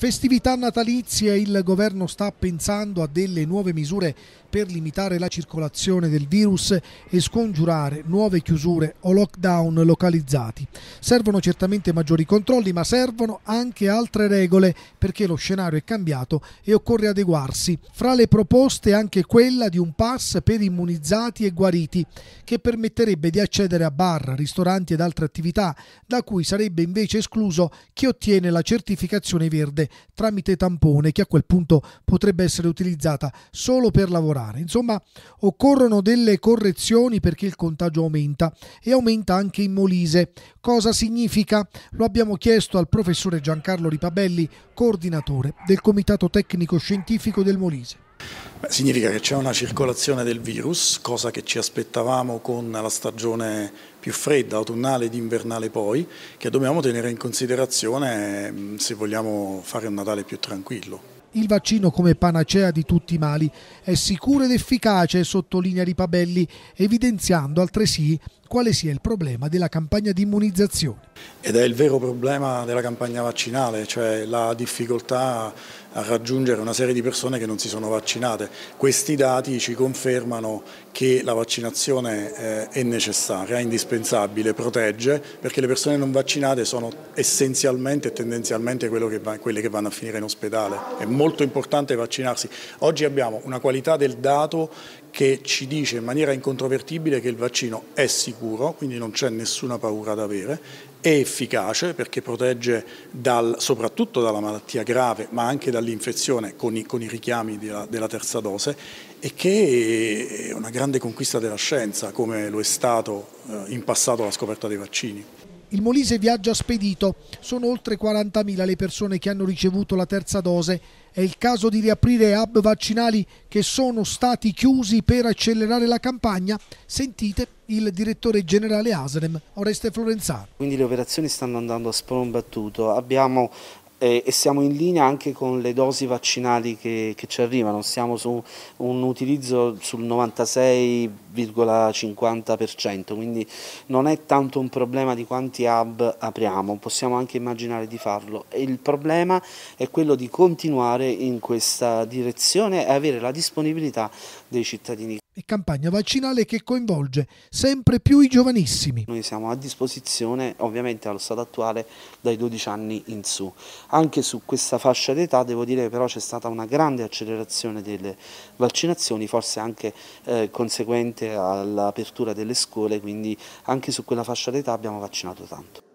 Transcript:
Festività natalizie, il governo sta pensando a delle nuove misure per limitare la circolazione del virus e scongiurare nuove chiusure o lockdown localizzati. Servono certamente maggiori controlli, ma servono anche altre regole perché lo scenario è cambiato e occorre adeguarsi. Fra le proposte anche quella di un pass per immunizzati e guariti che permetterebbe di accedere a bar, ristoranti ed altre attività da cui sarebbe invece escluso chi ottiene la certificazione verde tramite tampone che a quel punto potrebbe essere utilizzata solo per lavorare. Insomma, occorrono delle correzioni perché il contagio aumenta e aumenta anche in Molise. Cosa significa? Lo abbiamo chiesto al professore Giancarlo Ripabelli, coordinatore del Comitato Tecnico Scientifico del Molise. Beh, significa che c'è una circolazione del virus, cosa che ci aspettavamo con la stagione più fredda, autunnale ed invernale poi, che dobbiamo tenere in considerazione mm, se vogliamo fare un Natale più tranquillo. Il vaccino come panacea di tutti i mali è sicuro ed efficace, sottolinea Ripabelli, evidenziando altresì quale sia il problema della campagna di immunizzazione. Ed è il vero problema della campagna vaccinale, cioè la difficoltà a raggiungere una serie di persone che non si sono vaccinate. Questi dati ci confermano che la vaccinazione eh, è necessaria, è indispensabile, protegge, perché le persone non vaccinate sono essenzialmente e tendenzialmente che va, quelle che vanno a finire in ospedale. È molto importante vaccinarsi. Oggi abbiamo una qualità del dato che ci dice in maniera incontrovertibile che il vaccino è sicuro sicuro, quindi non c'è nessuna paura da avere, è efficace perché protegge dal, soprattutto dalla malattia grave ma anche dall'infezione con i, con i richiami della, della terza dose e che è una grande conquista della scienza come lo è stato eh, in passato la scoperta dei vaccini. Il Molise viaggia spedito, sono oltre 40.000 le persone che hanno ricevuto la terza dose. È il caso di riaprire hub vaccinali che sono stati chiusi per accelerare la campagna? Sentite il direttore generale Asrem, Oreste Florenzano. Quindi le operazioni stanno andando a spron Abbiamo e, e siamo in linea anche con le dosi vaccinali che, che ci arrivano, siamo su un utilizzo sul 96,50%, quindi non è tanto un problema di quanti hub apriamo, possiamo anche immaginare di farlo. E il problema è quello di continuare in questa direzione e avere la disponibilità dei cittadini e campagna vaccinale che coinvolge sempre più i giovanissimi. Noi siamo a disposizione, ovviamente allo stato attuale, dai 12 anni in su. Anche su questa fascia d'età devo dire che però c'è stata una grande accelerazione delle vaccinazioni, forse anche eh, conseguente all'apertura delle scuole, quindi anche su quella fascia d'età abbiamo vaccinato tanto.